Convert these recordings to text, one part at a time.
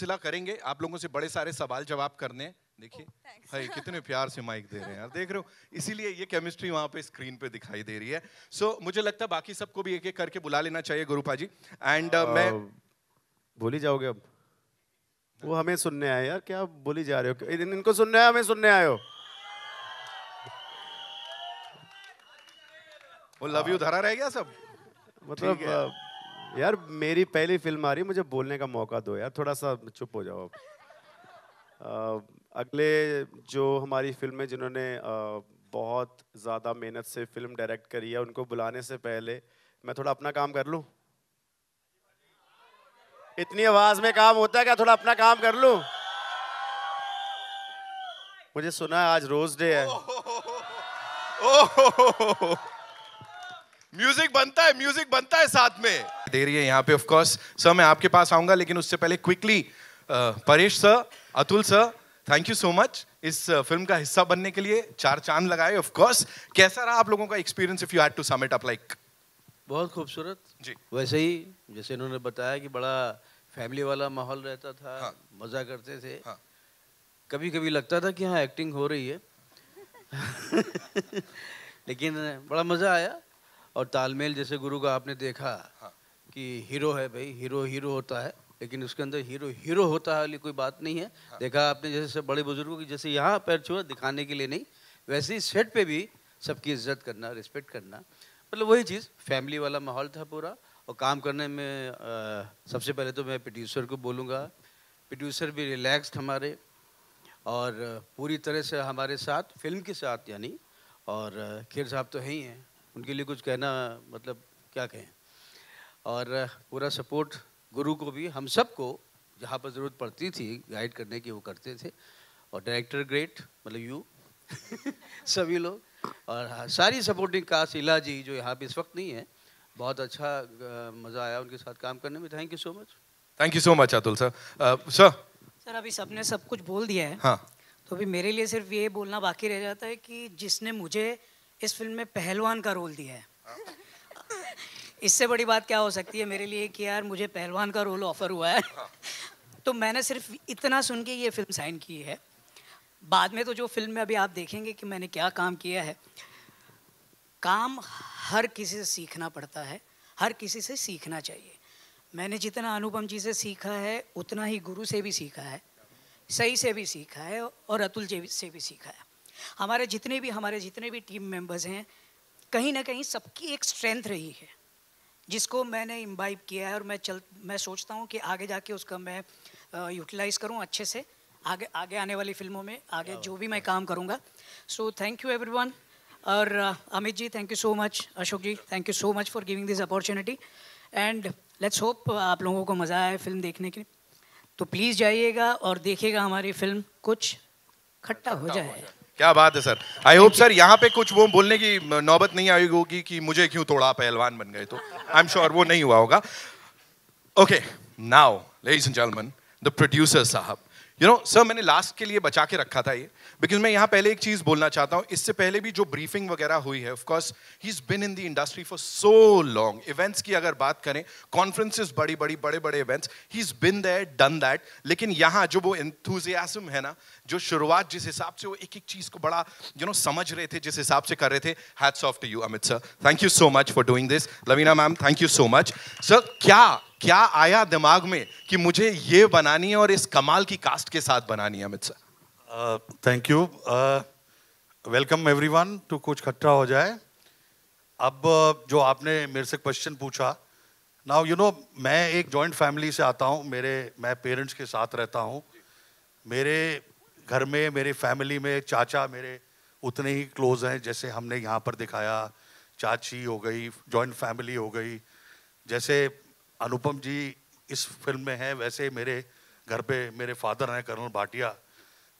सिला करेंगे आप लोगों से बड़े सारे सवाल जवाब करने देखिए oh, भाई कितने प्यार से माइक दे रहे हैं यार देख रहे हो इसीलिए ये केमिस्ट्री वहाँ पे स्क्रीन पे दिखाई दे रही है सो so, मुझे लगता है बाकी सबको भी एक एक करके बुला लेना चाहिए गुरुपा जी एंड uh, मैं uh, बोली जाओगे अब वो हमें सुनने आए यार क्या बोली जा रहे हो इन, इनको सुनने आए हमें सुनने आए हो वो लव यू हाँ। धरा रह गया सब मतलब यार मेरी पहली फिल्म आ रही मुझे बोलने का मौका दो यार थोड़ा सा चुप हो जाओ अगले जो हमारी फिल्म है जिन्होंने बहुत ज़्यादा मेहनत से फिल्म डायरेक्ट करी है उनको बुलाने से पहले मैं थोड़ा अपना काम कर लूँ इतनी आवाज़ में काम होता है क्या थोड़ा अपना काम कर लूँ मुझे सुना है आज रोज डे है म्यूजिक बनता है म्यूजिक बनता है साथ में दे रही है यहाँ पे ऑफ कोर्स सर मैं आपके पास आऊंगा लेकिन उससे पहले quickly uh, Paresh sir Atul sir thank you so much इस फिल्म uh, का हिस्सा बनने के लिए चार चांद लगाए ऑफ कोर्स कैसा रहा आप लोगों का experience if you had to sum it up like बहुत खूबसूरत जी वैसे ही जैसे इन्होंने बताया कि बड़ा फैमिली वाला माहौल रहता था हाँ। मज़ा करते थे हाँ। कभी कभी लगता था कि हाँ एक्टिंग हो रही है लेकिन बड़ा मज़ा आया और तालमेल जैसे गुरु का आपने देखा हाँ। कि हीरो है भाई हीरो हीरो होता है लेकिन उसके अंदर हीरो हीरो होता है कोई बात नहीं है हाँ। देखा आपने जैसे बड़े बुजुर्गों की जैसे यहाँ पैर छुआ दिखाने के लिए नहीं वैसे ही सेट पे भी सबकी इज्जत करना रिस्पेक्ट करना मतलब वही चीज़ फैमिली वाला माहौल था पूरा और काम करने में आ, सबसे पहले तो मैं प्रोड्यूसर को बोलूँगा प्रोड्यूसर भी रिलैक्स्ड हमारे और पूरी तरह से हमारे साथ फिल्म के साथ यानी और खेर साहब तो हैं ही हैं उनके लिए कुछ कहना मतलब क्या कहें और पूरा सपोर्ट गुरु को भी हम सबको जहाँ पर ज़रूरत पड़ती थी गाइड करने की वो करते थे और डायरेक्टर ग्रेट मतलब यू सभी लोग और हाँ, सारी सपोर्टिंग कास्ट इला जी जो यहाँ पे इस वक्त नहीं है बहुत अच्छा मज़ा आया उनके साथ काम करने में thank you so much thank you so much Atul sir sir sir अभी सबने सब कुछ बोल दिया है हाँ तो अभी मेरे लिए सिर्फ ये बोलना बाकी रह जाता है कि जिसने मुझे इस फिल्म में पहलवान का रोल दिया है हाँ। इससे बड़ी बात क्या हो सकती है मेरे लिए कि यार मुझे पहलवान का रोल ऑफर हुआ है हाँ। तो मैंने सिर्फ इतना सुन के ये फिल्म साइन की है बाद में तो जो फिल्म में अभी आप देखेंगे कि मैंने क्या काम किया है काम हर किसी से सीखना पड़ता है हर किसी से सीखना चाहिए मैंने जितना अनुपम जी से सीखा है उतना ही गुरु से भी सीखा है सही से भी सीखा है और अतुल जी से भी सीखा है हमारे जितने भी हमारे जितने भी टीम मेंबर्स हैं कहीं ना कहीं सबकी एक स्ट्रेंथ रही है जिसको मैंने इम्बाइब किया है और मैं चल मैं सोचता हूँ कि आगे जाके उसका मैं यूटिलाइज़ करूँ अच्छे से आगे आगे आने वाली फिल्मों में आगे जो भी मैं काम करूँगा सो थैंक यू एवरी और Amit ji thank you so much Ashok ji thank you so much for giving this opportunity and let's hope आप लोगों को मज़ा आया फिल्म देखने के लिए तो प्लीज़ जाइएगा और देखिएगा हमारी फिल्म कुछ खट्टा हो जाए क्या बात है सर आई होप सर यहाँ पे कुछ वो बोलने की नौबत नहीं आई होगी कि मुझे क्यों तोड़ा पहलवान बन गए तो आई एम श्योर वो नहीं हुआ होगा okay now ladies and gentleman the producer साहब यू नो सर मैंने लास्ट के लिए बचा के रखा था ये बिकॉज मैं यहाँ पहले एक चीज़ बोलना चाहता हूँ इससे पहले भी जो ब्रीफिंग वगैरह हुई है of course he is been in the industry for so long events की अगर बात करें कॉन्फ्रेंसिस बड़ी बड़ी बड़े बड़े events he is been that done that लेकिन यहाँ जो वो इंथ्यूजियासम है ना जो शुरुआत जिस हिसाब से वो एक एक चीज़ को बड़ा यू नो समझ रहे थे जिस हिसाब से कर रहे थे hats off to you Amit sir thank you so much for doing this Lavina ma'am thank you so much sir क्या क्या आया दिमाग में कि मुझे ये बनानी है और इस कमाल की कास्ट के साथ बनानी है Amit sir thank you welcome every one to कुछ खट्टा हो जाए अब uh, जो आपने मेरे से क्वेश्चन पूछा नाउ यू नो मैं एक जॉइंट फैमिली से आता हूँ मेरे मैं पेरेंट्स के साथ रहता हूँ मेरे घर में मेरे फैमिली में चाचा मेरे उतने ही क्लोज हैं जैसे हमने यहाँ पर दिखाया चाची हो गई जॉइंट फैमिली हो गई जैसे अनुपम जी इस फिल्म में हैं वैसे मेरे घर पे मेरे फादर हैं करुण भाटिया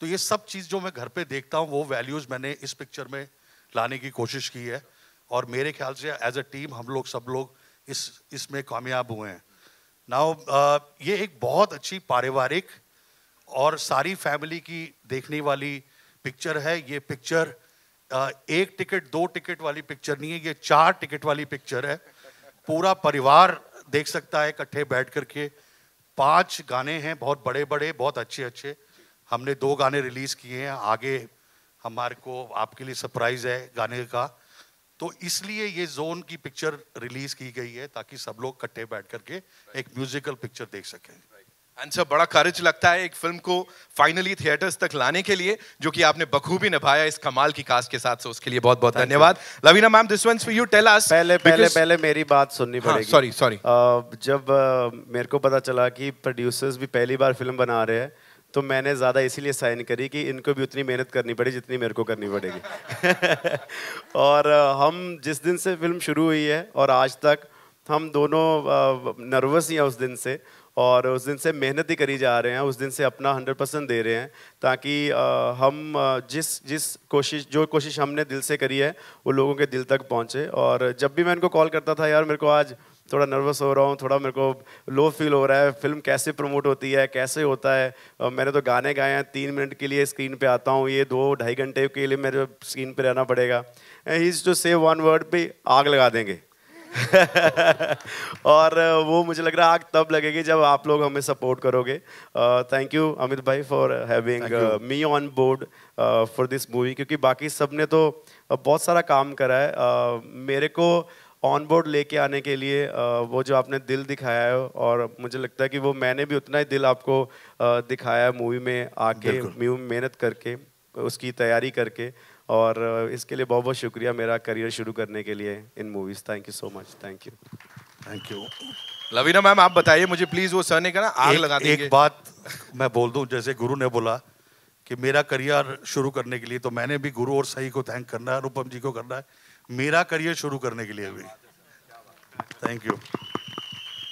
तो ये सब चीज़ जो मैं घर पे देखता हूँ वो वैल्यूज़ मैंने इस पिक्चर में लाने की कोशिश की है और मेरे ख्याल से एज अ टीम हम लोग सब लोग इस इसमें कामयाब हुए हैं नाउ ये एक बहुत अच्छी पारिवारिक और सारी फैमिली की देखने वाली पिक्चर है ये पिक्चर एक टिकट दो टिकट वाली पिक्चर नहीं है ये चार टिकट वाली पिक्चर है पूरा परिवार देख सकता है इकट्ठे बैठ करके पांच गाने हैं बहुत बड़े बड़े बहुत अच्छे अच्छे हमने दो गाने रिलीज किए हैं आगे हमारे को आपके लिए सरप्राइज है गाने का तो इसलिए ये जोन की पिक्चर रिलीज की गई है ताकि सब लोग इकट्ठे बैठ करके एक म्यूजिकल पिक्चर देख सकें एंड सर बड़ा करेज लगता है एक फिल्म को फाइनली थिएटर्स तक लाने के लिए जो कि आपने बखूबी निभाया इस कमाल की कास्ट के साथ सो उसके लिए बहुत बहुत धन्यवाद Lavina ma'am this once for you tell us पहले because... पहले पहले मेरी बात सुननी हाँ, पड़ेगी सॉरी सॉरी uh, जब uh, मेरे को पता चला कि प्रोड्यूसर्स भी पहली बार फिल्म बना रहे हैं तो मैंने ज़्यादा इसीलिए साइन करी कि इनको भी उतनी मेहनत करनी पड़ी जितनी मेरे को करनी पड़ेगी और uh, हम जिस दिन से फिल्म शुरू हुई है और आज तक हम दोनों नर्वस ही हैं उस दिन से और उस दिन से मेहनत ही करी जा रहे हैं उस दिन से अपना हंड्रेड परसेंट दे रहे हैं ताकि हम जिस जिस कोशिश जो कोशिश हमने दिल से करी है वो लोगों के दिल तक पहुँचे और जब भी मैं इनको कॉल करता था यार मेरे को आज थोड़ा नर्वस हो रहा हूँ थोड़ा मेरे को लो फील हो रहा है फिल्म कैसे प्रमोट होती है कैसे होता है मैंने तो गाने गाए हैं तीन मिनट के लिए स्क्रीन पे आता हूँ ये दो ढाई घंटे के लिए मेरे स्क्रीन पे रहना पड़ेगा he is to say one word पे आग लगा देंगे और वो मुझे लग रहा है आग तब लगेगी जब आप लोग हमें सपोर्ट करोगे थैंक यू अमित भाई for having me on board for this movie क्योंकि बाकी सब ने तो बहुत सारा काम करा है uh, मेरे को ऑन बोर्ड लेके आने के लिए वो जो आपने दिल दिखाया है और मुझे लगता है कि वो मैंने भी उतना ही दिल आपको दिखाया है मूवी में आके मेहनत करके उसकी तैयारी करके और इसके लिए बहुत बहुत शुक्रिया मेरा करियर शुरू करने के लिए इन movies thank you so much thank you thank you Lavina ma'am आप बताइए मुझे प्लीज़ वो सर ने कहा आग एक, लगा एक बात मैं बोल दूं जैसे गुरु ने बोला कि मेरा करियर शुरू करने के लिए तो मैंने भी गुरु और सही को थैंक करना है अनुपम जी को करना है मेरा करियर शुरू करने के लिए भी थैंक यू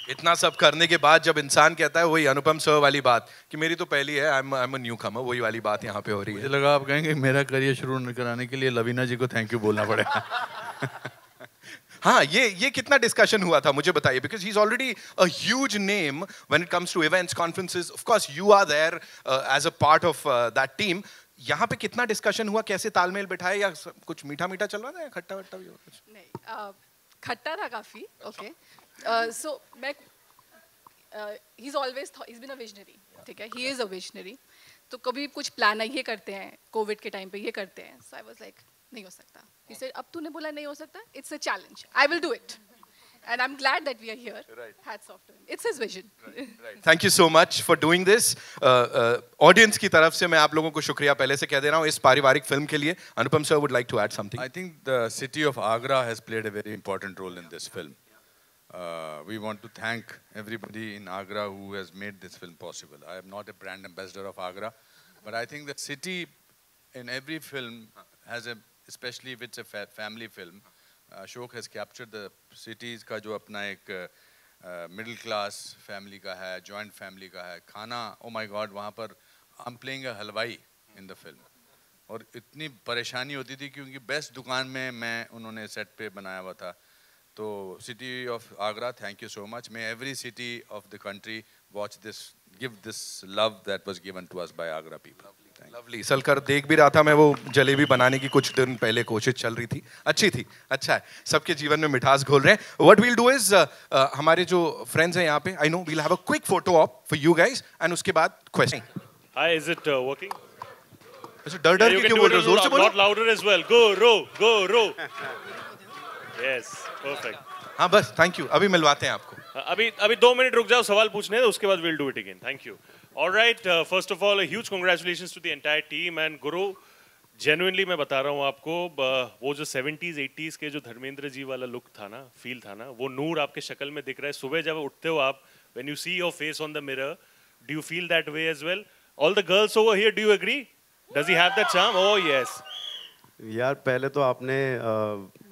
इतना सब करने के बाद जब इंसान कहता है वही अनुपम सर वाली बात कि मेरी तो पहली है आई एम न्यू कमर वही वाली बात यहाँ पे हो रही है लगा आप कहेंगे मेरा करियर शुरू कराने के लिए लवीना जी को थैंक यू बोलना पड़ेगा हाँ ये ये कितना डिस्कशन हुआ था मुझे बताइए because he is already a huge name when it comes to events conferences of course you are there as a part of that team यहाँ पे कितना डिस्कशन हुआ कैसे तालमेल बिठाए या कुछ मीठा मीठा चल रहा था खट्टा वट्टा भी हो कुछ नहीं uh, खट्टा था काफी okay Uh, so, Mac, uh, he's always thought, he's been a visionary. ठीक है, he is a visionary. तो कभी कुछ प्लान ये करते हैं कोविड के टाइम पे ये करते हैं सो आई वॉज लाइक नहीं हो सकता he said, अब तूने बोला नहीं हो सकता it's a challenge I will do it And I'm glad that we are here. Right. Hats off to him. It's his vision. Right, right. Thank you so much for doing this. Audience uh, uh, की तरफ से मैं आप लोगों को शुक्रिया पहले से कह दे रहा हूँ इस पारिवारिक फिल्म के लिए Anupam sir would like to add something I think the city of Agra has played a very important role in this film Uh, we want to thank everybody in Agra who has made this film possible. I am not a brand ambassador of Agra, but I think the city in every film has a, especially if it's a fa family film, uh, Ashok has captured the city's का जो middle class family class family का है joint family का है खाना oh my God वहाँ पर I am playing हलवाई इन द फिल्म और इतनी परेशानी होती थी क्योंकि best दुकान में मैं उन्होंने set पे बनाया था तो city of Agra thank you so much may every city of the country watch this give this love that was given to us by Agra people lovely सलकर देख भी रहा था मैं वो जलेबी बनाने की कुछ दिन पहले कोशिश चल रही थी अच्छी थी अच्छा है सबके जीवन में मिठास घोल रहे हैं व्हाट वील डू इज हमारे जो फ्रेंड्स हैं यहाँ पे I know we'll have a quick photo off for you guys and उसके बाद question hi is it working अच्छा डर डर क्यों बोल रहे हो जोर से बोलो louder as well go row go row yes, perfect हाँ बस थैंक यू अभी मिलवाते हैं आपको अभी अभी दो मिनट रुक जाओ सवाल पूछने उसके बाद will do it again thank you all right first of all huge congratulation to their team and Guru genuinely मैं बता रहा हूँ आपको वो जो 70s 80s के जो धर्मेंद्र जी वाला लुक था ना फील था ना वो नूर आपके शक्ल में दिख रहा है सुबह जब उठते हो आप when you see your face on the mirror do you feel that way as well all the girls over here do you agree does he have that charm oh yes यार पहले तो आपने uh...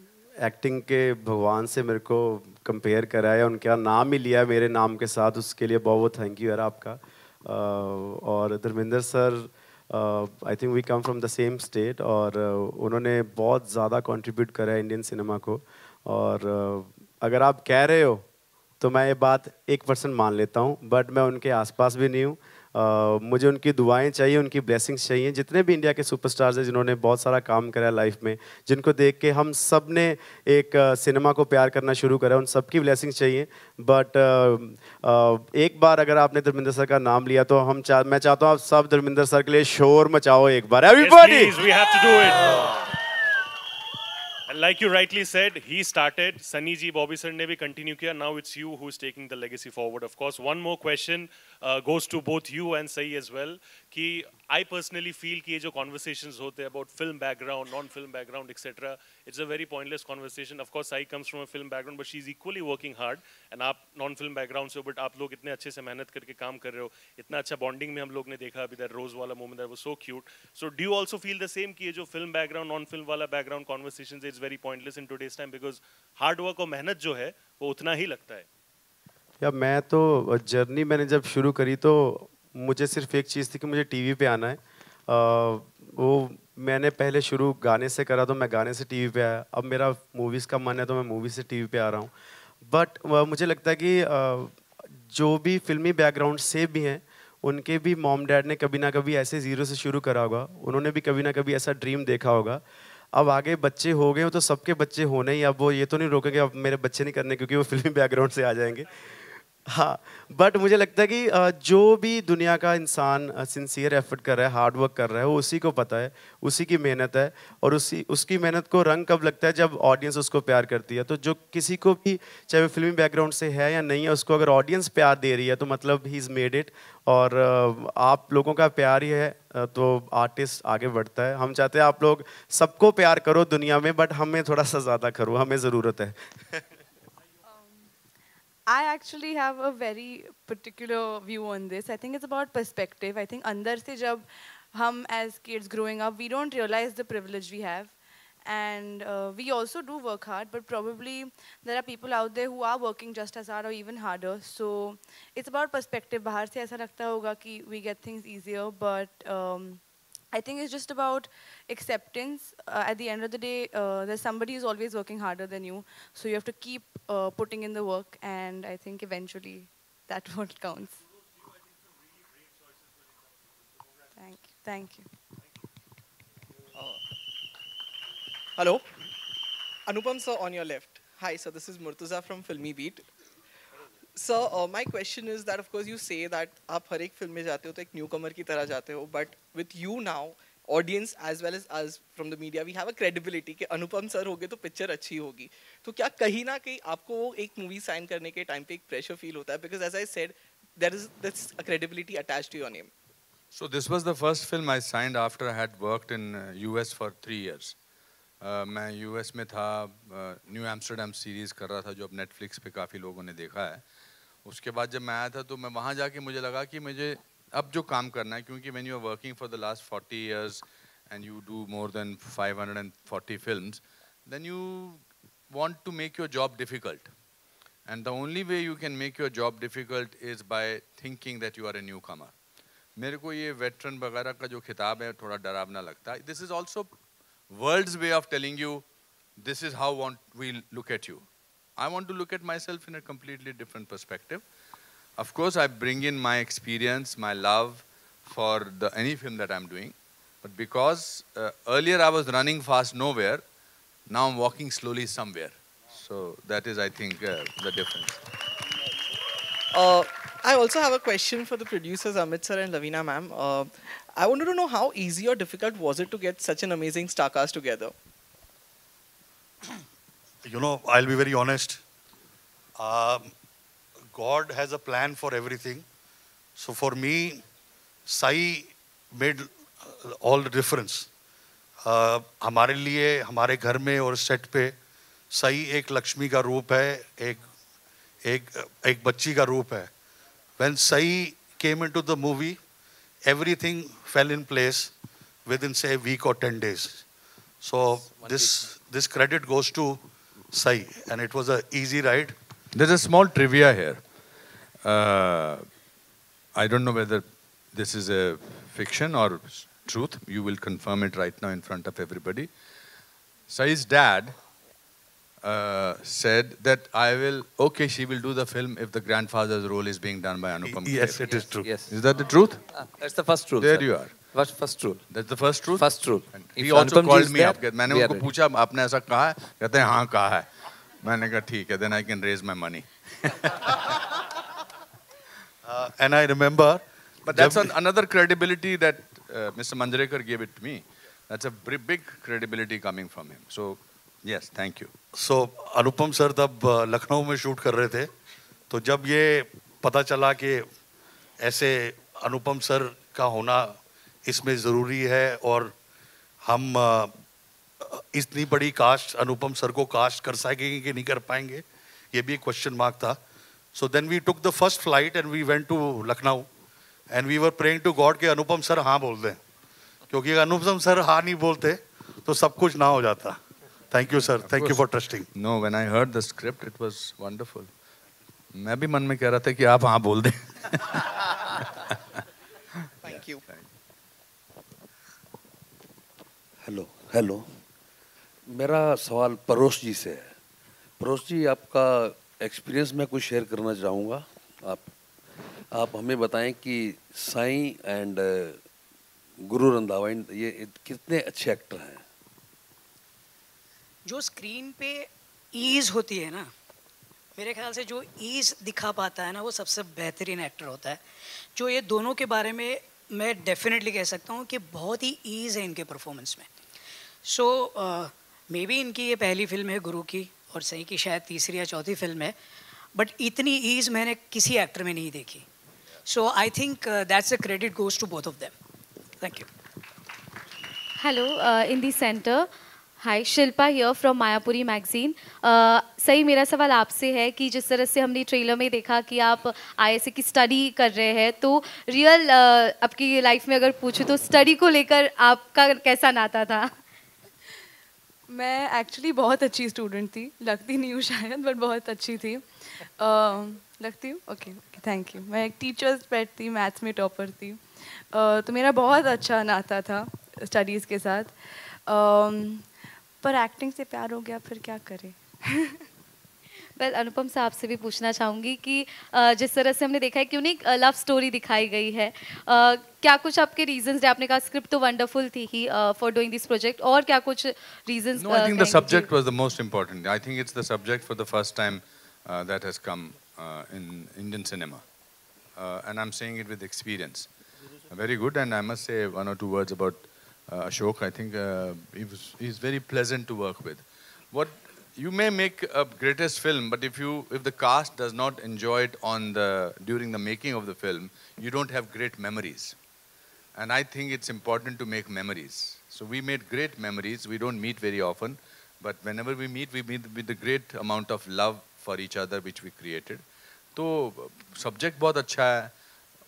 एक्टिंग के भगवान से मेरे को compare करा है उनका नाम ही लिया मेरे नाम के साथ उसके लिए बहुत बहुत थैंक यू यार आपका uh, और Dharmendra sir I think we come from the same state और uh, उन्होंने बहुत ज़्यादा कंट्रीब्यूट करा है इंडियन सिनेमा को और uh, अगर आप कह रहे हो तो मैं ये बात एक परसेंट मान लेता हूँ बट मैं उनके आसपास भी नहीं हूँ मुझे उनकी दुआएं चाहिए उनकी ब्लेसिंग्स चाहिए जितने भी इंडिया के सुपरस्टार्स हैं जिन्होंने बहुत सारा काम कराया लाइफ में जिनको देख के हम सब ने एक सिनेमा को प्यार करना शुरू करा उन सबकी ब्लेसिंग्स चाहिए बट एक बार अगर आपने धर्मिंदर सर का नाम लिया तो हम चाह मैं चाहता हूँ आप सब धर्मिंदर सर के लिए शोर मचाओ एक बार like you rightly said, he started. Sunny ji, Bobby sir ne bhi continue kiya. Now it's you who is taking the legacy forward. Of course, one more question. Uh, goes to both you and Sai as well कि I personally feel कि ये जो conversation होते हैं about film background non film background etcetera it's a very pointless conversation of course I comes from a film background but she is equally working hard and आप non film background से हो but आप लोग इतने अच्छे से मेहनत करके काम कर रहे हो इतना अच्छा बॉन्डिंग में हम लोग ने देखा अभी दैट रोज वाला मोमेंट वो so cute so do you also feel the same कि ये जो फिल्म बैकग्राउंड नॉन फिल्म वाला background conversation it's very pointless in today's time because hard work और मेहनत जो है वो उतना ही लगता है या मैं तो जर्नी मैंने जब शुरू करी तो मुझे सिर्फ एक चीज़ थी कि मुझे टीवी पे आना है आ, वो मैंने पहले शुरू गाने से करा तो मैं गाने से टीवी पे आया अब मेरा मूवीज़ का मन है तो मैं मूवी से टीवी पे आ रहा हूँ बट मुझे लगता है कि आ, जो भी फिल्मी बैकग्राउंड से भी हैं उनके भी मॉम डैड ने कभी ना कभी ऐसे ज़ीरो से शुरू करा होगा उन्होंने भी कभी ना कभी ऐसा ड्रीम देखा होगा अब आगे बच्चे हो गए हो तो सबके बच्चे होने ही अब वो ये तो नहीं रोकेंगे अब मेरे बच्चे नहीं करने क्योंकि वो फिल्मी बैकग्राउंड से आ जाएंगे हाँ बट मुझे लगता है कि जो भी दुनिया का इंसान सिंसियर एफर्ट कर रहा है हार्ड वर्क कर रहा है वो उसी को पता है उसी की मेहनत है और उसी उसकी मेहनत को रंग कब लगता है जब ऑडियंस उसको प्यार करती है तो जो किसी को भी चाहे वो फिल्मी बैकग्राउंड से है या नहीं है उसको अगर ऑडियंस प्यार दे रही है तो मतलब ही इज़ मेड इट और आप लोगों का प्यार ही है तो आर्टिस्ट आगे बढ़ता है हम चाहते हैं आप लोग सबको प्यार करो दुनिया में बट हमें थोड़ा सा ज़्यादा करो हमें ज़रूरत है I actually have a very particular view on this. I think it's about perspective. I think under se jab hum as kids growing up, we don't realize the privilege we have. And uh, we also do work hard, but probably there are people out there who are working just as hard or even harder. So it's about perspective. Bahar se aisa lagta hoga ki we get things easier, but um, I think it's just about acceptance. Uh, at the end of the day, uh, there's somebody who's always working harder than you. So you have to keep uh, putting in the work, and I think eventually that what counts. Thank you. Thank you. hello. Anupam sir on your left. Hi sir, this is Murtuza from Filmy Beat. Sir my question is that of course you say that आप हर एक film में जाते हो तो एक new कमर की तरह जाते हो but with you now audience as well as as from the media we have a credibility कि अनुपम सर हो गए तो पिक्चर अच्छी होगी तो क्या कहीं ना कहीं आपको वो एक मूवी साइन करने के टाइम पे एक प्रेशर फील होता है because as I said there is this credibility attach to your name so this was the first film I signed after I had worked in U S for three years मैं U S में था new Amsterdam series कर रहा था जो अब Netflix पे काफ़ी लोगों ने देखा है उसके बाद जब मैं आया था तो मैं वहाँ जाके मुझे लगा कि मुझे अब जो काम करना है क्योंकि when you are working for the last forty years and you do more than five hundred and forty film then you want to make your job difficult and the only way you can make your job difficult is by thinking that you are a newcomer मेरे को ये veteran वगैरह का जो खिताब है थोड़ा डरावना लगता है this is also world way of telling you this is how want we look at you I want to look at myself in a completely different perspective. Of course, I bring in my experience, my love for the, any film that I'm doing. But because uh, earlier I was running fast nowhere, now I'm walking slowly somewhere. So that is, I think, uh, the difference. Uh, I also have a question for the producers, Amit sir and Lavina ma'am. Uh, I wanted to know how easy or difficult was it to get such an amazing star cast together? you know, I'll be very honest. Um, God has a plan for everything. So for me, Sai made all the difference. Uh, हमारे लिए हमारे घर में और set पे सही एक लक्ष्मी का रूप है एक एक एक बच्ची का रूप है when Sai came into the movie, everything fell in place within say a week or 10 days. So this, this credit goes to Sai. And it was an easy ride. There's a small trivia here. Uh, I don't know whether this is a fiction or truth. You will confirm it right now in front of everybody. Sai's dad uh, said that I will, okay, she will do the film if the grandfather's role is being done by Anupam Yes, Kher. it yes, is true. Yes. Is that the truth? Uh, that's the first truth. There sir. you are. मैंने उनको पूछा आपने ऐसा कहा है कहते हैं हाँ, कहा है मैंने कहा ठीक है uh, that's a big credibility coming from him. So, yes, thank you. So, तब uh, लखनऊ में शूट कर रहे थे तो जब ये पता चला कि ऐसे अनुपम सर का होना इसमें ज़रूरी है और हम इतनी बड़ी कास्ट अनुपम सर को कास्ट कर सकेंगे कि नहीं कर पाएंगे ये भी एक क्वेश्चन मार्क था so then we took the first flight and we went to Lucknow and we were praying to God के अनुपम सर हाँ बोल दें क्योंकि अगर अनुपम सर हाँ नहीं बोलते तो सब कुछ ना हो जाता thank you sir thank you for trusting no when I heard the script it was wonderful मैं भी मन में कह रहा था कि आप हाँ बोल दें थैंक यू हेलो हेलो मेरा सवाल परोश जी से है परोश जी आपका एक्सपीरियंस मैं कुछ शेयर करना चाहूँगा आप आप हमें बताएं कि साईं एंड uh, गुरु रंधावा ये कितने अच्छे एक्टर हैं जो स्क्रीन पे ईज होती है ना मेरे ख्याल से जो ईज दिखा पाता है ना वो सबसे बेहतरीन एक्टर होता है जो ये दोनों के बारे में मैं डेफिनेटली कह सकता हूँ कि बहुत ही ईज़ है इनके परफॉर्मेंस में सो मे बी इनकी ये पहली फिल्म है गुरु की और सही की शायद तीसरी या चौथी फिल्म है बट इतनी ईज़ मैंने किसी एक्टर में नहीं देखी so I think that's a credit goes to both of them thank you hello in देंटर hi Shilpa here from Mayapuri magazine सही मेरा सवाल आपसे है कि जिस तरह से हमने ट्रेलर में देखा कि आप आई की स्टडी कर रहे हैं तो रियल uh, आपकी लाइफ में अगर पूछूँ तो स्टडी को लेकर आपका कैसा नाता था मैं एक्चुअली बहुत अच्छी स्टूडेंट थी लगती नहीं हूँ शायद बट बहुत अच्छी थी uh, लगती हूँ ओके थैंक यू मैं एक टीचर्स पेट थी मैथ्स में टॉपर थी uh, तो मेरा बहुत अच्छा नाता था स्टडीज़ के साथ uh, पर एक्टिंग से प्यार हो गया फिर क्या करें वेल well, अनुपम साहब से भी पूछना चाहूँगी कि जिस तरह से हमने देखा है कि उन्हें लव स्टोरी दिखाई गई है क्या कुछ आपके रीजंस थे आपने कहा स्क्रिप्ट तो वंडरफुल थी ही फॉर डूइंग दिस प्रोजेक्ट और क्या कुछ reasons no I think the subject was the most important I think it's the subject for the first time that has come in Indian cinema and I am saying it with experience very good and I must say one और two words about uh, Ashok. I think uh, he was, he's very pleasant to work with. What you may make a greatest film, but if you if the cast does not enjoy it on the during the making of the film, you don't have great memories. And I think it's important to make memories. So we made great memories. We don't meet very often, but whenever we meet, we meet with a great amount of love for each other, which we created. So uh, subject बहुत अच्छा है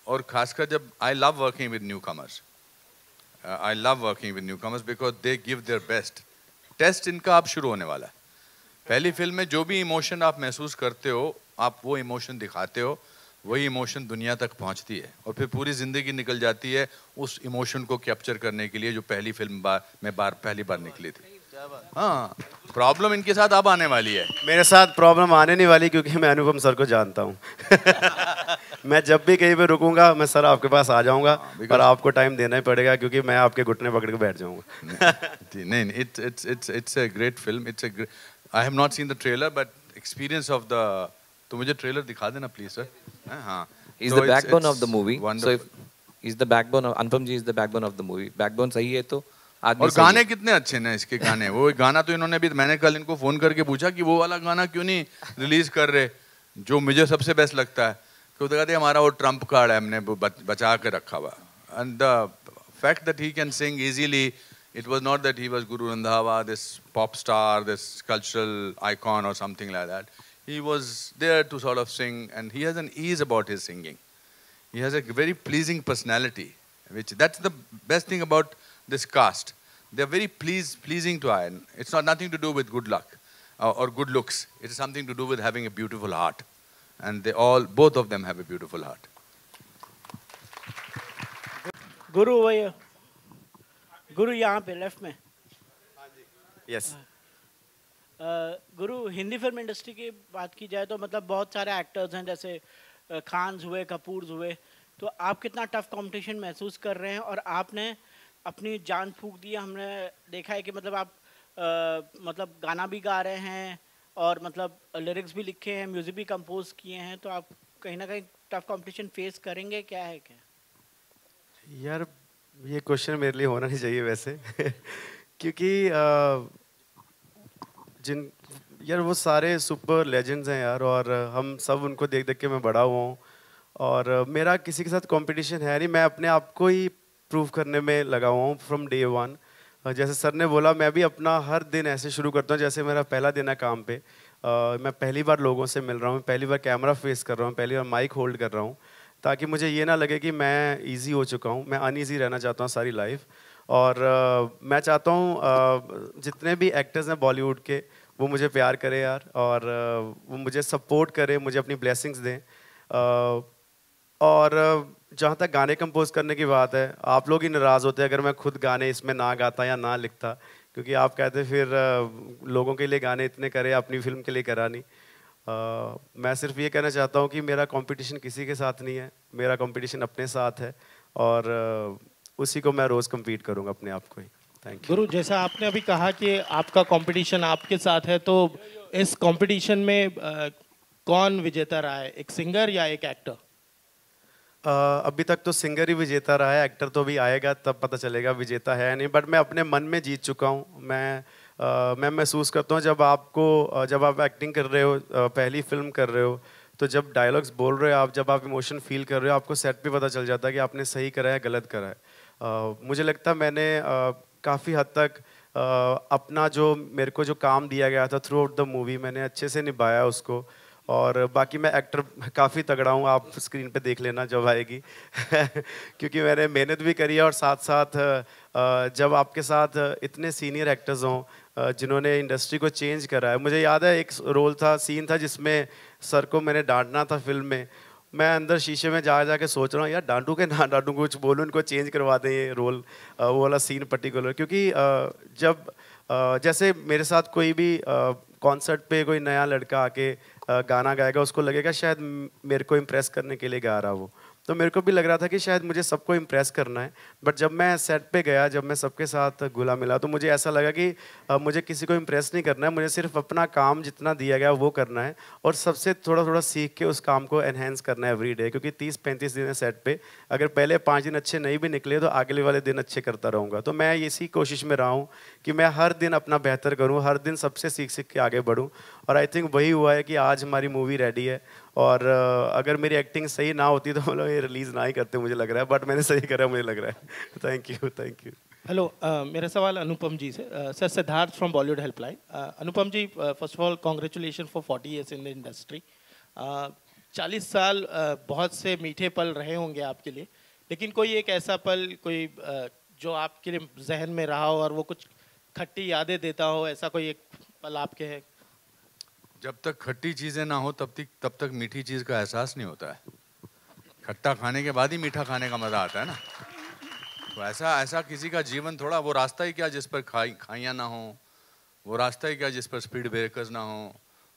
और खासकर जब I love working with newcomers. I love working with newcomers because they give their best test इनका अब शुरू होने वाला है पहली फिल्म में जो भी इमोशन आप महसूस करते हो आप वो इमोशन दिखाते हो वही इमोशन दुनिया तक पहुंचती है और फिर पूरी ज़िंदगी निकल जाती है उस इमोशन को कैप्चर करने के लिए जो पहली फिल्म बार में बार पहली बार निकली थी हाँ प्रॉब्लम इनके साथ अब आने वाली है मेरे साथ प्रॉब्लम आने नहीं वाली क्योंकि मैं अनुपम सर को जानता हूँ मैं जब भी कहीं पर रुकूंगा मैं सर आपके पास आ जाऊंगा हाँ, पर आपको टाइम देना ही पड़ेगा क्योंकि मैं आपके घुटने पकड़ के बैठ जाऊंगा नहीं नहीं it's it's it's it's a great film it's a I have not seen the trailer but experience of the तो मुझे ट्रेलर दिखा देना प्लीज सर हाँ is the backbone of the movie so is the backbone Anupam ji is the backbone of the movie backbone सही है तो और गाने कितने अच्छे ना इसके गाने वो गाना तो इन्होंने भी मैंने कल इनको फोन करके पूछा कि वो वाला गाना क्यों नहीं रिलीज कर रहे जो मुझे सबसे बेस्ट लगता है क्यों तो कहते हमारा वो ट्रंप कार्ड है हमने बचा के रखा हुआ and the fact that he can sing easily it was not that he was Guru Randhawa this pop star this cultural icon और something like that he was there to sort of sing and he has an ease about his singing he has a very pleasing personality which that's the best thing about this caste. They're very please, pleasing to eye. It's not nothing to do with good luck uh, or good looks. It is something to do with having a beautiful heart. And they all, both of them have a beautiful heart. Guru over here. Guru यहाँ पे left में Guru, गुरु film industry, industry की बात की जाए तो मतलब बहुत सारे एक्टर्स हैं जैसे खान्स हुए कपूर्स हुए तो आप कितना tough competition महसूस कर रहे हैं और आपने uh, अपनी जान फूक दी हमने देखा है कि मतलब आप आ, मतलब गाना भी गा रहे हैं और मतलब लिरिक्स भी लिखे हैं म्यूज़िक भी कंपोज किए हैं तो आप कहीं ना कहीं टफ कंपटीशन फेस करेंगे क्या है क्या यार ये क्वेश्चन मेरे लिए होना नहीं चाहिए वैसे क्योंकि जिन यार वो सारे सुपर लेजेंड्स हैं यार और हम सब उनको देख देख के मैं बड़ा हुआ हूँ और मेरा किसी के साथ कंपटीशन है नहीं मैं अपने आप को ही प्रूव करने में लगा हुआ हूँ फ्रॉम डे वन जैसे सर ने बोला मैं भी अपना हर दिन ऐसे शुरू करता हूँ जैसे मेरा पहला दिन है काम पे Uh, मैं पहली बार लोगों से मिल रहा हूँ पहली बार कैमरा फेस कर रहा हूँ पहली बार माइक होल्ड कर रहा हूँ ताकि मुझे ये ना लगे कि मैं ईजी हो चुका हूँ मैं अनईजी रहना चाहता हूँ सारी लाइफ और uh, मैं चाहता हूँ uh, जितने भी एक्टर्स हैं बॉलीवुड के वो मुझे प्यार करें यार और uh, वो मुझे सपोर्ट करें मुझे अपनी ब्लेसिंग्स दें uh, और uh, जहाँ तक गाने कंपोज करने की बात है आप लोग ही नाराज़ होते हैं अगर मैं खुद गाने इसमें ना गाता या ना लिखता क्योंकि आप कहते फिर लोगों के लिए गाने इतने करे अपनी फिल्म के लिए करा नहीं आ, मैं सिर्फ ये कहना चाहता हूँ कि मेरा कंपटीशन किसी के साथ नहीं है मेरा कंपटीशन अपने साथ है और उसी को मैं रोज़ कम्पीट करूँगा अपने आप को ही थैंक गुरु जैसा आपने अभी कहा कि आपका कॉम्पिटिशन आपके साथ है तो इस कॉम्पिटिशन में आ, कौन विजेता रहा है एक सिंगर या एक एक्टर अभी तक तो सिंगर ही विजेता रहा है एक्टर तो भी आएगा तब पता चलेगा विजेता है या नहीं बट मैं अपने मन में जीत चुका हूँ मैं Uh, मैं महसूस करता हूँ जब आपको जब आप एक्टिंग कर रहे हो पहली फिल्म कर रहे हो तो जब डायलॉग्स बोल रहे हो आप जब आप इमोशन फील कर रहे हो आपको सेट पे पता चल जाता है कि आपने सही करा है गलत करा है uh, मुझे लगता मैंने uh, काफ़ी हद तक अपना जो मेरे को जो काम दिया गया था थ्रू आउट द मूवी मैंने अच्छे से निभाया उसको और बाकी मैं एक्टर काफ़ी तगड़ा हूँ आप स्क्रीन पे देख लेना जब आएगी क्योंकि मैंने मेहनत भी करी है और साथ साथ जब आपके साथ इतने सीनियर एक्टर्स हों जिन्होंने इंडस्ट्री को चेंज करा है मुझे याद है एक रोल था सीन था जिसमें सर को मैंने डांटना था फिल्म में मैं अंदर शीशे में जा जा के सोच रहा हूँ यार डांटू के ना डांटू कुछ बोलूँ उनको चेंज करवा दें ये रोल वो वाला सीन पर्टिकुलर क्योंकि जब जैसे मेरे साथ कोई भी कॉन्सर्ट पे कोई नया लड़का आके गाना गाएगा उसको लगेगा शायद मेरे को इम्प्रेस करने के लिए गा रहा वो तो मेरे को भी लग रहा था कि शायद मुझे सबको इम्प्रेस करना है बट जब मैं सेट पे गया जब मैं सबके साथ घुला मिला तो मुझे ऐसा लगा कि मुझे किसी को इम्प्रेस नहीं करना है मुझे सिर्फ अपना काम जितना दिया गया वो करना है और सबसे थोड़ा थोड़ा सीख के उस काम को एनहेंस करना है एवरी डे क्योंकि तीस पैंतीस दिन है सेट पर अगर पहले पाँच दिन अच्छे नहीं भी निकले तो अगले वाले दिन अच्छे करता रहूँगा तो मैं इसी कोशिश में रहा हूँ कि मैं हर दिन अपना बेहतर करूँ हर दिन सबसे सीख सीख के आगे बढ़ूँ और आई थिंक वही हुआ है कि आज हमारी मूवी रेडी है और अगर मेरी एक्टिंग सही ना होती तो मतलब ये रिलीज़ ना ही करते मुझे लग रहा है बट मैंने सही करा मुझे लग रहा है thank you thank you hello मेरा सवाल अनुपम जी से sir Siddharth from Bollywood helpline Anupam ji first of all congratulation for forty years in the industry चालीस साल uh, बहुत से मीठे पल रहे होंगे आपके लिए लेकिन कोई एक ऐसा पल कोई uh, जो आपके लिए जहन में रहा हो और वो कुछ खट्टी यादें देता हो ऐसा कोई एक पल आपके है जब तक खट्टी चीज़ें ना हो तब तक तब तक मीठी चीज़ का एहसास नहीं होता है खट्टा खाने के बाद ही मीठा खाने का मज़ा आता है ना तो ऐसा ऐसा किसी का जीवन थोड़ा वो रास्ता ही क्या जिस पर खाई खाइयाँ ना हो वो रास्ता ही क्या जिस पर स्पीड ब्रेकर्स ना हो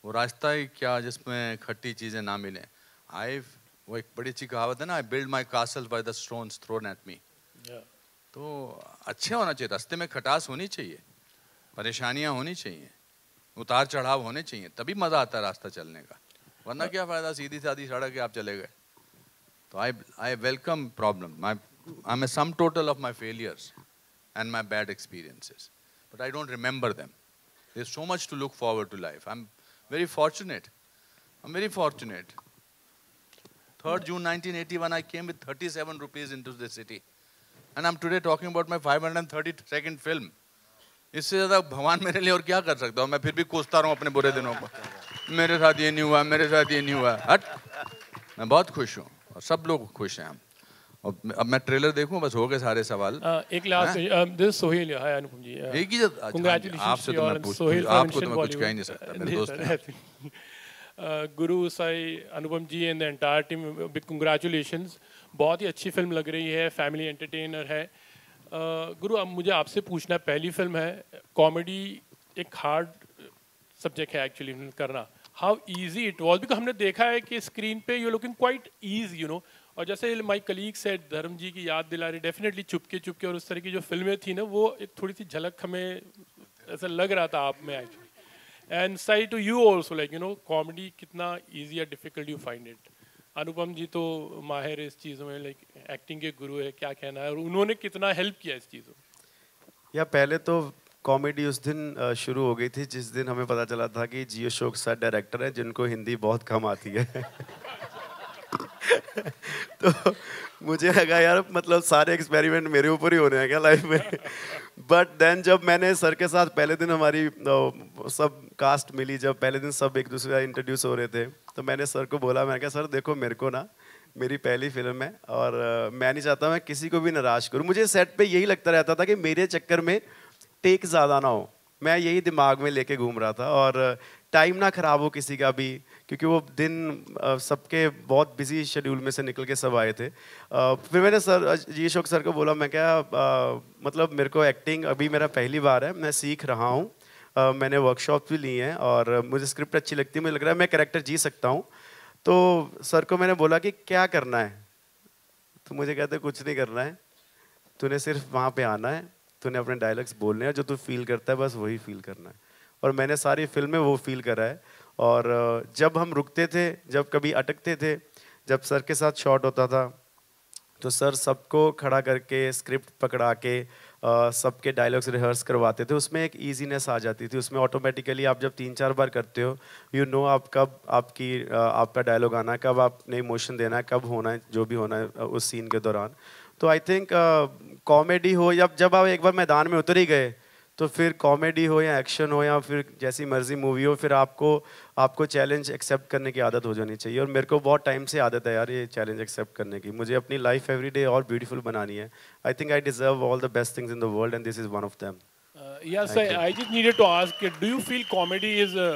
वो रास्ता ही क्या जिसमें खट्टी चीज़ें ना मिलें आई वो एक बड़ी अच्छी कहावत है ना I build my castle by the stone thrown at me तो अच्छे होना चाहिए रास्ते में खटास होनी चाहिए परेशानियाँ होनी चाहिए उतार चढ़ाव होने चाहिए तभी मज़ा आता है रास्ता चलने का वरना हाँ। क्या फ़ायदा सीधी साधी सड़क है आप चले गए तो I I welcome problem my I am a sum total of my failures and my bad experiences but I don't remember them there so much to look forward to life I am very fortunate I am very fortunate third June nineteen eighty one I came thirty seven rupees into this city and I am today talking about my five hundred and thirty second film इससे ज़्यादा भगवान मेरे लिए और क्या कर सकता हूँ मैं फिर भी कोसता रहा हूँ अपने बुरे दिनों को मेरे साथ ये नहीं हुआ मेरे साथ ये नहीं हुआ हट मैं बहुत खुश हूँ और सब लोग खुश हैं हम और अब मैं ट्रेलर देखूँ बस हो गए सारे सवाल एक लास्ट अच्छा, आपसे तो मैं आपको तो मैं कुछ कह ही नहीं सकता मेरे दोस्त Guru Sai Anupam ji and the entire team big congratulations बहुत ही अच्छी फिल्म लग रही है फैमिली एंटरटेनर है गुरु अब मुझे आपसे पूछना पहली फिल्म है कॉमेडी एक हार्ड सब्जेक्ट है एक्चुअली करना how easy it was because हमने देखा है कि स्क्रीन पे you looking quite ease you know और जैसे माई कलीग से धर्म जी की याद दिला रही डेफिनेटली चुपके चुपके और उस तरह की जो फिल्में थी ना वो एक थोड़ी सी झलक हमें ऐसा लग रहा था आप में actually and Sai to you also like you know comedy कितना ईजी या difficult you find it Anupam ji तो माहिर इस चीज़ में लाइक एक्टिंग के गुरु है क्या कहना है और उन्होंने कितना हेल्प किया इस चीज़ में या पहले तो कॉमेडी उस दिन शुरू हो गई थी जिस दिन हमें पता चला था कि जियो शोक सर डायरेक्टर है जिनको हिंदी बहुत कम आती है तो मुझे लगा यार मतलब सारे एक्सपेरिमेंट मेरे ऊपर ही हो रहे हैं क्या लाइफ में बट देन जब मैंने सर के साथ पहले दिन हमारी सब कास्ट मिली जब पहले दिन सब एक दूसरे इंट्रोड्यूस हो रहे थे तो मैंने सर को बोला मैंने कहा सर देखो मेरे को ना मेरी पहली फिल्म है और मैं नहीं चाहता मैं किसी को भी निराश करूँ मुझे सेट पर यही लगता रहता था कि मेरे चक्कर में टेक ज़्यादा ना हो मैं यही दिमाग में लेके घूम रहा था और टाइम ना ख़राब हो किसी का भी क्योंकि वो दिन सबके बहुत बिजी शेड्यूल में से निकल के सब आए थे फिर मैंने सर जी अशोक सर को बोला मैं क्या मतलब मेरे को एक्टिंग अभी मेरा पहली बार है मैं सीख रहा हूँ मैंने वर्कशॉप भी ली हैं और मुझे स्क्रिप्ट अच्छी लगती है मुझे लग रहा है मैं करेक्टर जी सकता हूँ तो सर को मैंने बोला कि क्या करना है तो मुझे कहते कुछ नहीं करना है तूने सिर्फ वहाँ पे आना है तूने अपने डायलॉग्स बोलने हैं जो तू फील करता है बस वही फील करना है और मैंने सारी फिल्में वो फील करा है और जब हम रुकते थे जब कभी अटकते थे जब सर के साथ शॉट होता था तो सर सबको खड़ा करके स्क्रिप्ट पकड़ा के सबके डायलॉग्स रिहर्स करवाते थे उसमें एक ईजीनेस आ जाती थी उसमें ऑटोमेटिकली आप जब तीन चार बार करते हो यू you नो know आप कब आपकी आपका डायलॉग आना है कब आपने इमोशन देना है कब होना है जो भी होना है उस सीन के दौरान तो आई थिंक कॉमेडी हो या जब आप एक बार मैदान में उतर ही गए तो फिर कॉमेडी हो या एक्शन हो या फिर जैसी मर्जी मूवी हो फिर आपको आपको चैलेंज एक्सेप्ट करने की आदत हो जानी चाहिए और मेरे को बहुत टाइम से आदत है यार ये चैलेंज एक्सेप्ट करने की मुझे अपनी लाइफ एवरी डे और ब्यूटीफुल बनानी है I think I deserve all the best things in the world and this is one of them yes I, uh, I just needed to ask uh, do you feel comedy is uh,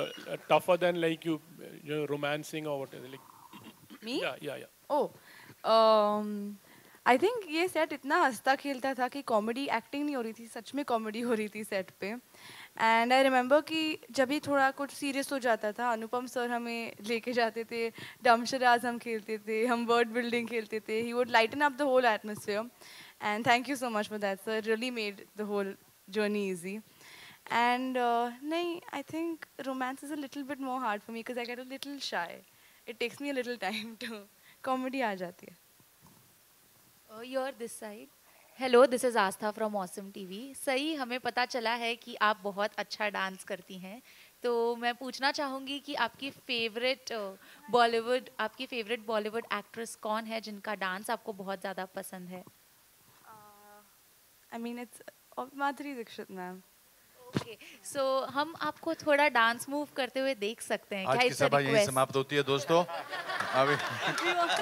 tougher than like you, you know, romancing or whatever like me yeah yeah yeah oh um I think ये set इतना हंसता खेलता था कि comedy acting नहीं हो रही थी सच में कॉमेडी हो रही थी सेट पे एंड आई रिमेंबर कि जब भी थोड़ा कुछ सीरियस हो जाता था अनुपम सर हमें लेके जाते थे डमशराज हम खेलते थे हम वर्ड बिल्डिंग खेलते थे he would lighten up the whole atmosphere and thank you so much for that sir really made the whole journey easy and नहीं I think romance is a little bit more hard for me because I get a little shy it takes me a little time to comedy आ जाती है your this side hello this is Aastha from Mausam TV सही हमें पता चला है कि आप बहुत अच्छा डांस करती हैं तो मैं पूछना चाहूँगी कि आपकी फेवरेट बॉलीवुड uh, आपकी फेवरेट बॉलीवुड एक्ट्रेस कौन है जिनका डांस आपको बहुत ज़्यादा पसंद है I mean it's Madhuri Dixit ma'am okay so हम आपको थोड़ा डांस मूव करते हुए देख सकते हैं आज की सभा यही समाप्त होती है दोस्तों अभी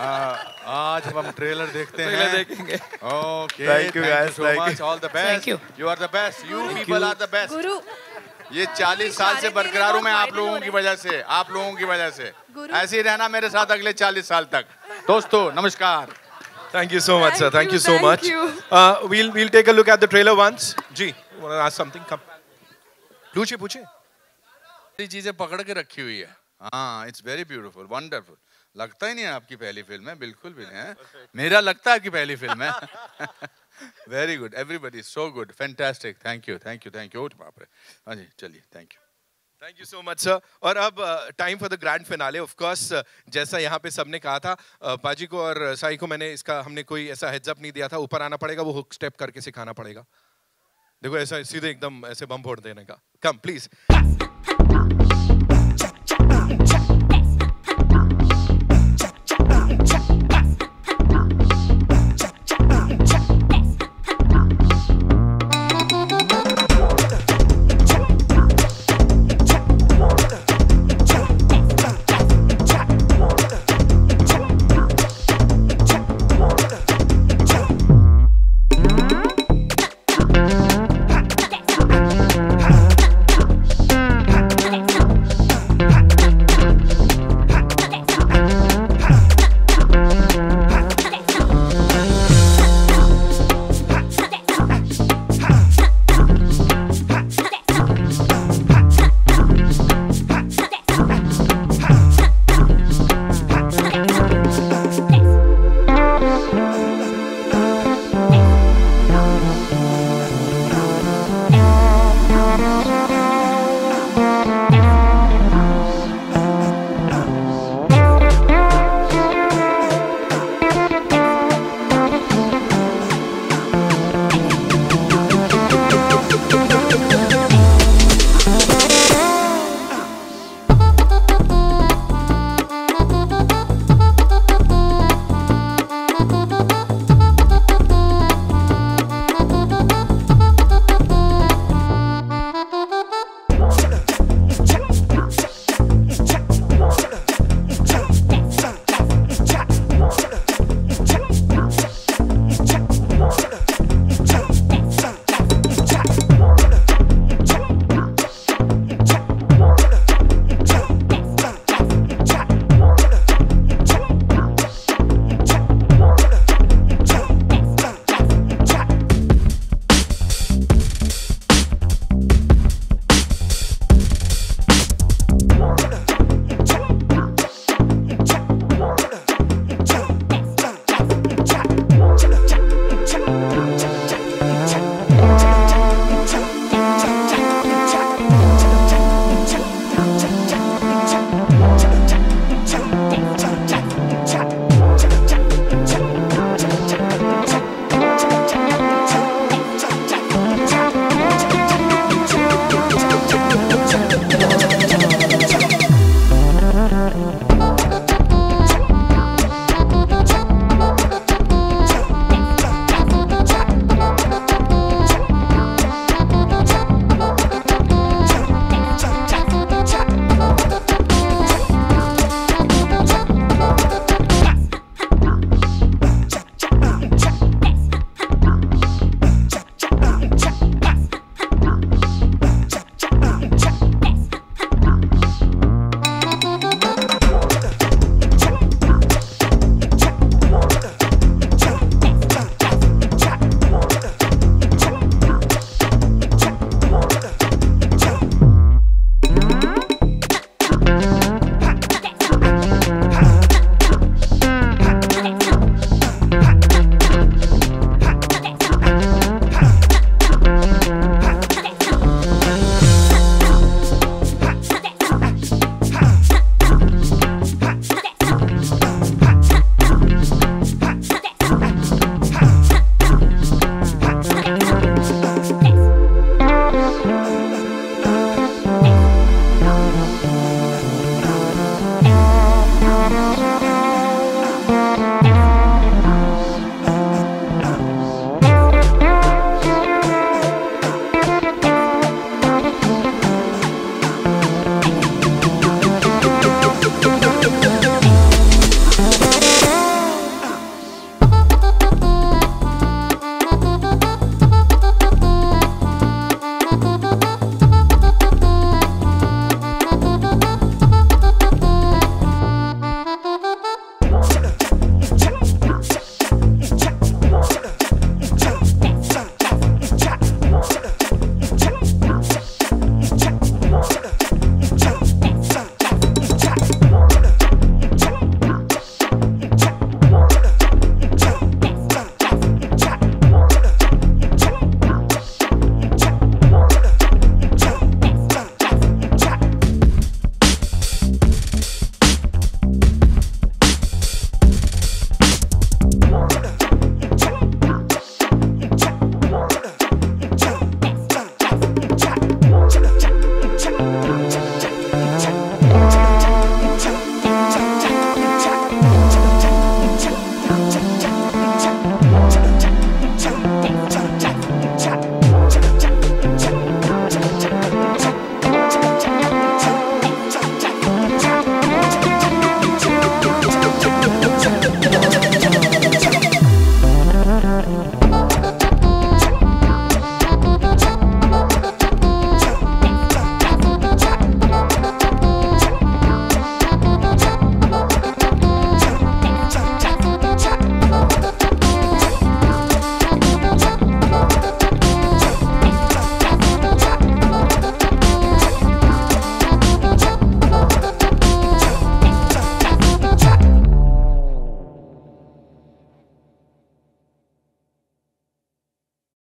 आज हम ट्रेलर देखते हैं देखेंगे okay thank you guys so much all the best you are the best you people are the best Guru ये चालीस साल से बरकरार हूँ मैं आप लोगों की वजह से आप लोगों की वजह से ऐसे ही रहना मेरे साथ अगले चालीस साल तक दोस्तों नमस्कार thank you so much sir thank you so much we'll we'll take a look at the trailer once जी at the trailer पूछे पूछे चीजें पकड़ के रखी हुई है हाँ इट्स वेरी ब्यूटीफुल वंडरफुल लगता ही नहीं है आपकी पहली फिल्म है बिल्कुल भी नहीं है मेरा लगता है आपकी पहली फिल्म है very good everybody so good fantastic thank you thank you thank you बाप रे हाँ जी चलिए thank you thank you so much sir और अब time for the grand finale of course जैसा यहाँ पे सबने कहा था पाजी को और साई को मैंने इसका हमने कोई ऐसा हेडजअप नहीं दिया था ऊपर आना पड़ेगा वो हुक स्टेप करके सिखाना पड़ेगा देखो ऐसा सीधे एकदम ऐसे बम फोड़ देने का कम प्लीज